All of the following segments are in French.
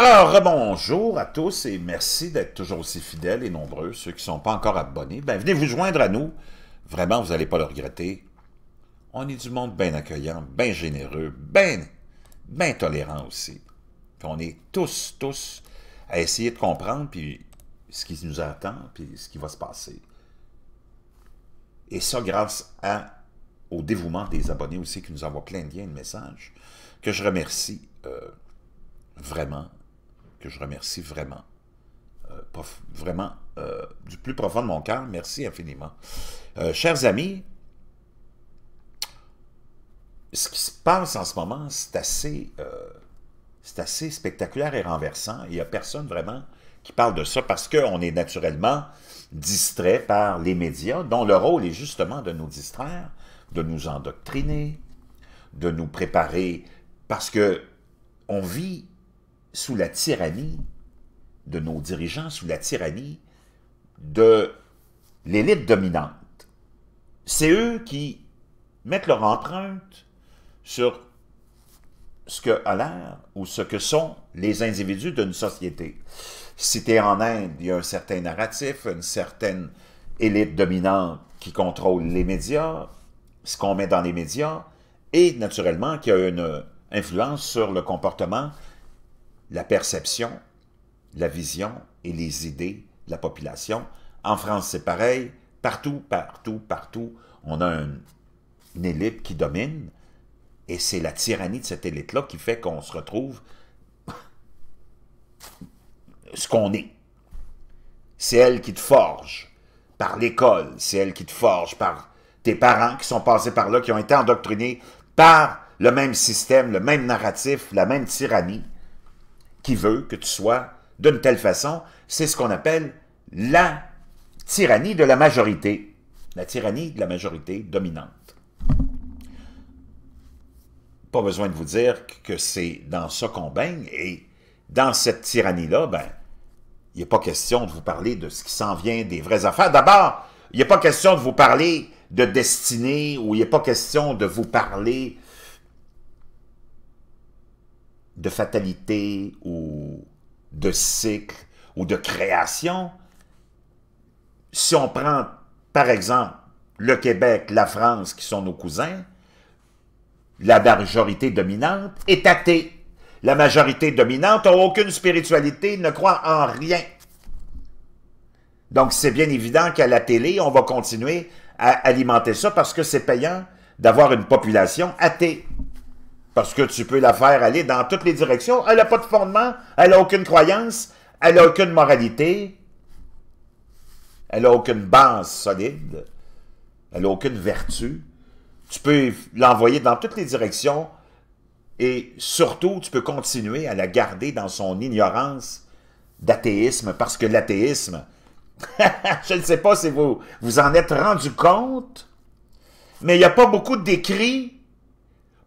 Alors, bonjour à tous et merci d'être toujours aussi fidèles et nombreux. Ceux qui ne sont pas encore abonnés, ben, venez vous joindre à nous. Vraiment, vous n'allez pas le regretter. On est du monde bien accueillant, bien généreux, bien tolérant aussi. on est tous, tous à essayer de comprendre puis ce qui nous attend puis ce qui va se passer. Et ça grâce à, au dévouement des abonnés aussi qui nous envoient plein de liens de messages que je remercie euh, vraiment, que je remercie vraiment. Euh, vraiment, euh, du plus profond de mon cœur, merci infiniment. Euh, chers amis, ce qui se passe en ce moment, c'est assez, assez spectaculaire et renversant. Il n'y a personne vraiment qui parle de ça parce qu'on est naturellement distrait par les médias, dont le rôle est justement de nous distraire, de nous endoctriner, de nous préparer, parce que on vit sous la tyrannie de nos dirigeants, sous la tyrannie de l'élite dominante. C'est eux qui mettent leur empreinte sur ce que a l'air ou ce que sont les individus d'une société. Cité en Inde, il y a un certain narratif, une certaine élite dominante qui contrôle les médias, ce qu'on met dans les médias, et naturellement qui a une influence sur le comportement la perception, la vision et les idées de la population. En France, c'est pareil. Partout, partout, partout, on a une élite qui domine. Et c'est la tyrannie de cette élite-là qui fait qu'on se retrouve ce qu'on est. C'est elle qui te forge par l'école, c'est elle qui te forge par tes parents qui sont passés par là, qui ont été endoctrinés par le même système, le même narratif, la même tyrannie qui veut que tu sois d'une telle façon, c'est ce qu'on appelle la tyrannie de la majorité, la tyrannie de la majorité dominante. Pas besoin de vous dire que c'est dans ça qu'on baigne, et dans cette tyrannie-là, ben, il a pas question de vous parler de ce qui s'en vient des vraies affaires. D'abord, il a pas question de vous parler de destinée, ou il a pas question de vous parler de fatalité ou de cycle ou de création, si on prend par exemple le Québec, la France, qui sont nos cousins, la majorité dominante est athée. La majorité dominante n'a aucune spiritualité, ne croit en rien. Donc, c'est bien évident qu'à la télé, on va continuer à alimenter ça parce que c'est payant d'avoir une population athée. Parce que tu peux la faire aller dans toutes les directions. Elle n'a pas de fondement, elle n'a aucune croyance, elle n'a aucune moralité, elle n'a aucune base solide, elle n'a aucune vertu. Tu peux l'envoyer dans toutes les directions et surtout, tu peux continuer à la garder dans son ignorance d'athéisme parce que l'athéisme, je ne sais pas si vous vous en êtes rendu compte, mais il n'y a pas beaucoup d'écrits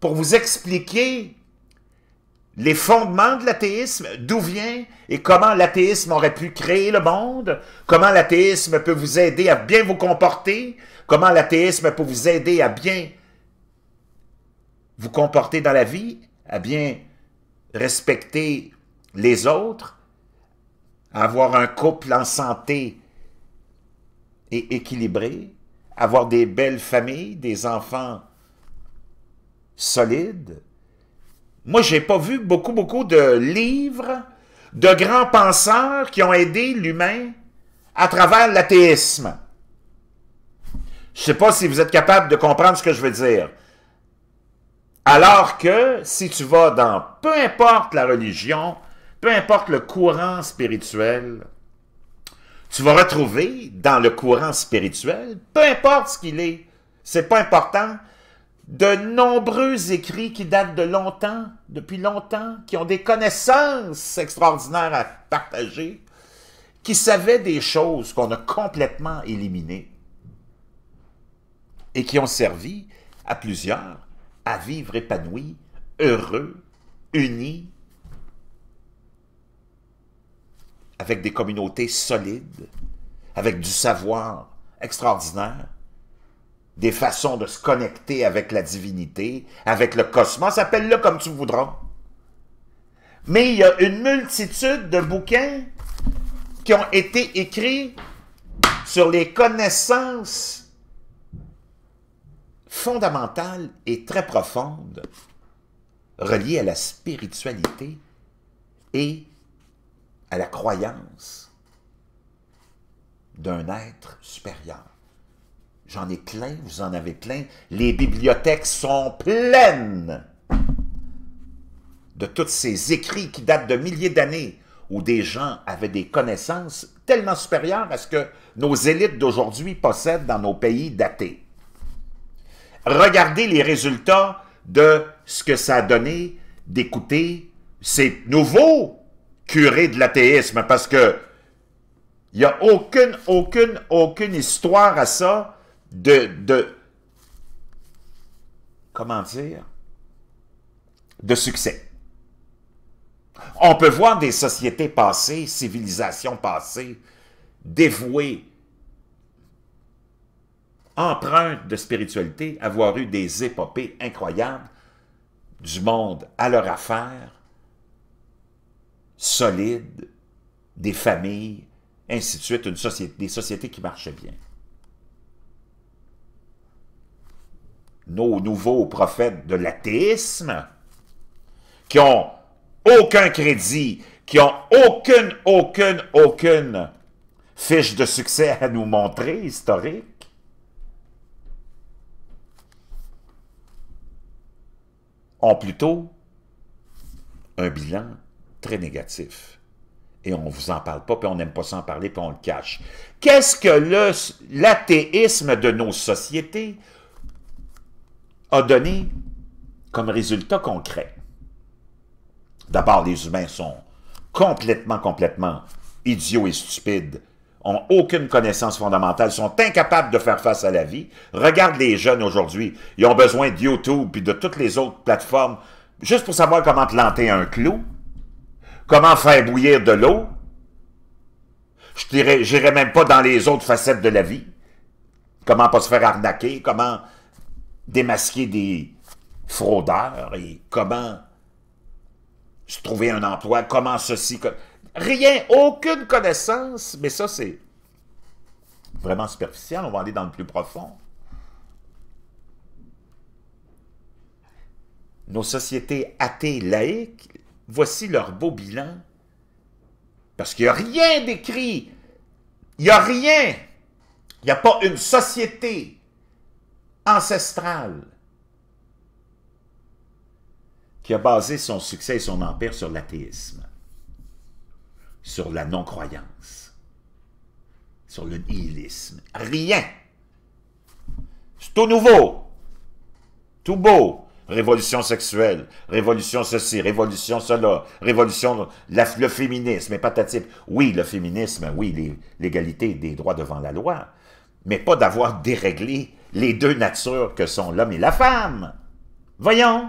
pour vous expliquer les fondements de l'athéisme, d'où vient et comment l'athéisme aurait pu créer le monde, comment l'athéisme peut vous aider à bien vous comporter, comment l'athéisme peut vous aider à bien vous comporter dans la vie, à bien respecter les autres, avoir un couple en santé et équilibré, avoir des belles familles, des enfants solide. Moi, n'ai pas vu beaucoup, beaucoup de livres de grands penseurs qui ont aidé l'humain à travers l'athéisme. Je ne sais pas si vous êtes capable de comprendre ce que je veux dire. Alors que si tu vas dans peu importe la religion, peu importe le courant spirituel, tu vas retrouver dans le courant spirituel, peu importe ce qu'il est, c'est pas important, de nombreux écrits qui datent de longtemps, depuis longtemps, qui ont des connaissances extraordinaires à partager, qui savaient des choses qu'on a complètement éliminées et qui ont servi à plusieurs à vivre épanouis, heureux, unis, avec des communautés solides, avec du savoir extraordinaire, des façons de se connecter avec la divinité, avec le cosmos, appelle-le comme tu voudras. Mais il y a une multitude de bouquins qui ont été écrits sur les connaissances fondamentales et très profondes reliées à la spiritualité et à la croyance d'un être supérieur. J'en ai plein, vous en avez plein. Les bibliothèques sont pleines de tous ces écrits qui datent de milliers d'années, où des gens avaient des connaissances tellement supérieures à ce que nos élites d'aujourd'hui possèdent dans nos pays datés. Regardez les résultats de ce que ça a donné d'écouter ces nouveaux curés de l'athéisme, parce que il n'y a aucune, aucune, aucune histoire à ça de, comment dire, de succès. On peut voir des sociétés passées, civilisations passées, dévouées, empreintes de spiritualité, avoir eu des épopées incroyables du monde à leur affaire, solides, des familles, ainsi de suite, une société, des sociétés qui marchaient bien. nos nouveaux prophètes de l'athéisme, qui ont aucun crédit, qui ont aucune, aucune, aucune fiche de succès à nous montrer, historique. ont plutôt un bilan très négatif. Et on ne vous en parle pas, puis on n'aime pas s'en parler, puis on le cache. Qu'est-ce que l'athéisme de nos sociétés a donné comme résultat concret. D'abord, les humains sont complètement, complètement idiots et stupides, ont aucune connaissance fondamentale, sont incapables de faire face à la vie. Regarde les jeunes aujourd'hui, ils ont besoin de YouTube et de toutes les autres plateformes juste pour savoir comment planter un clou, comment faire bouillir de l'eau. Je n'irai même pas dans les autres facettes de la vie. Comment pas se faire arnaquer, comment démasquer des fraudeurs et comment se trouver un emploi, comment ceci... Rien, aucune connaissance, mais ça c'est vraiment superficiel, on va aller dans le plus profond. Nos sociétés athées laïques, voici leur beau bilan, parce qu'il n'y a rien d'écrit, il n'y a rien, il n'y a pas une société ancestrale qui a basé son succès et son empire sur l'athéisme, sur la non-croyance, sur le nihilisme. Rien. C'est tout nouveau, tout beau. Révolution sexuelle, révolution ceci, révolution cela, révolution la, le féminisme et type. Oui, le féminisme, oui, l'égalité des droits devant la loi, mais pas d'avoir déréglé les deux natures que sont l'homme et la femme. Voyons.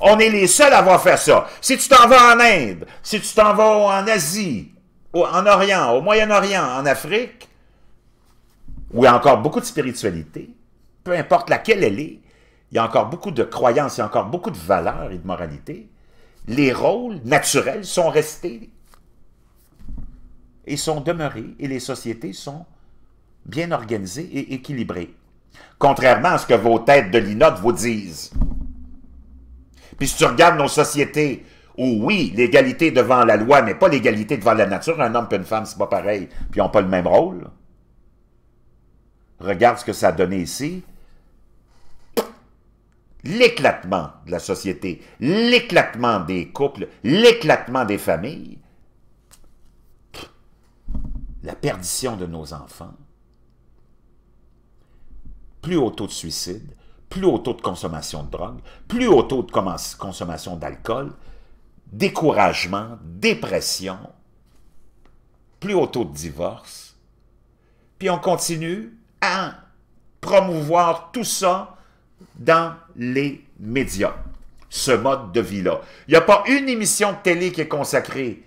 On est les seuls à avoir fait ça. Si tu t'en vas en Inde, si tu t'en vas en Asie, ou en Orient, au Moyen-Orient, en Afrique, où il y a encore beaucoup de spiritualité, peu importe laquelle elle est, il y a encore beaucoup de croyances, il y a encore beaucoup de valeurs et de moralité, les rôles naturels sont restés et sont demeurés et les sociétés sont bien organisées et équilibrées. Contrairement à ce que vos têtes de linotte vous disent. Puis si tu regardes nos sociétés où, oui, l'égalité devant la loi, mais pas l'égalité devant la nature, un homme et une femme, c'est pas pareil, puis ils n'ont pas le même rôle. Regarde ce que ça a donné ici. L'éclatement de la société, l'éclatement des couples, l'éclatement des familles, la perdition de nos enfants, plus haut taux de suicide, plus haut taux de consommation de drogue, plus haut taux de consommation d'alcool, découragement, dépression, plus haut taux de divorce. Puis on continue à promouvoir tout ça dans les médias, ce mode de vie-là. Il n'y a pas une émission de télé qui est consacrée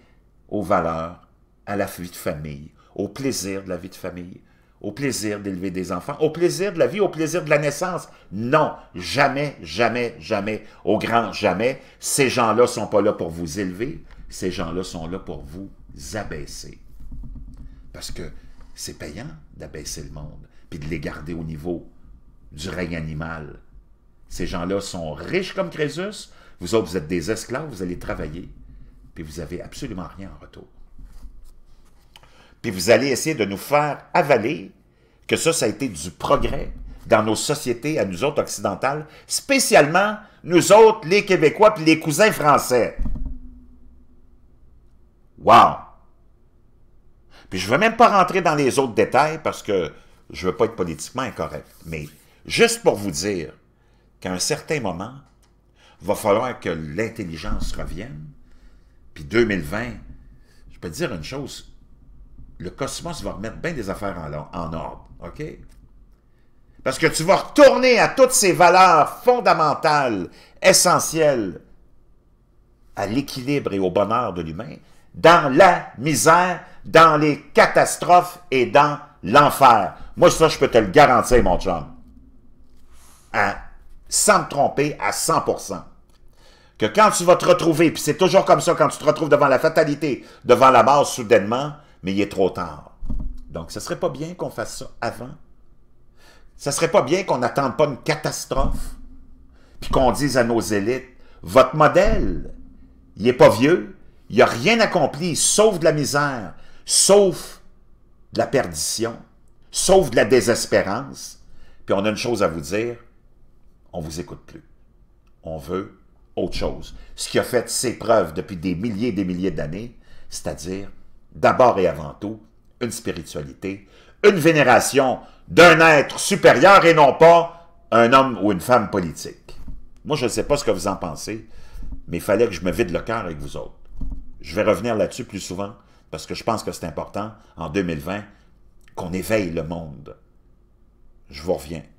aux valeurs, à la fuite de famille, au plaisir de la vie de famille, au plaisir d'élever des enfants, au plaisir de la vie, au plaisir de la naissance. Non, jamais, jamais, jamais, au grand jamais, ces gens-là sont pas là pour vous élever, ces gens-là sont là pour vous abaisser. Parce que c'est payant d'abaisser le monde, puis de les garder au niveau du règne animal. Ces gens-là sont riches comme Crésus, vous autres, vous êtes des esclaves, vous allez travailler, puis vous n'avez absolument rien en retour puis vous allez essayer de nous faire avaler que ça, ça a été du progrès dans nos sociétés à nous autres occidentales, spécialement nous autres, les Québécois, puis les cousins français. Wow! Puis je ne veux même pas rentrer dans les autres détails parce que je ne veux pas être politiquement incorrect, mais juste pour vous dire qu'à un certain moment, il va falloir que l'intelligence revienne, puis 2020, je peux dire une chose, le cosmos va remettre bien des affaires en, ordre. OK? Parce que tu vas retourner à toutes ces valeurs fondamentales, essentielles à l'équilibre et au bonheur de l'humain, dans la misère, dans les catastrophes et dans l'enfer. Moi, ça, je peux te le garantir, mon chum. Hein? Sans me tromper à 100%. Que quand tu vas te retrouver, puis c'est toujours comme ça quand tu te retrouves devant la fatalité, devant la mort soudainement, mais il est trop tard. Donc, ce serait pas bien qu'on fasse ça avant. Ce serait pas bien qu'on n'attende pas une catastrophe, puis qu'on dise à nos élites, votre modèle, il n'est pas vieux, il a rien accompli, sauf de la misère, sauf de la perdition, sauf de la désespérance. Puis on a une chose à vous dire, on vous écoute plus. On veut autre chose. Ce qui a fait ses preuves depuis des milliers et des milliers d'années, c'est-à-dire d'abord et avant tout une spiritualité, une vénération d'un être supérieur et non pas un homme ou une femme politique. Moi, je ne sais pas ce que vous en pensez, mais il fallait que je me vide le cœur avec vous autres. Je vais revenir là-dessus plus souvent, parce que je pense que c'est important, en 2020, qu'on éveille le monde. Je vous reviens.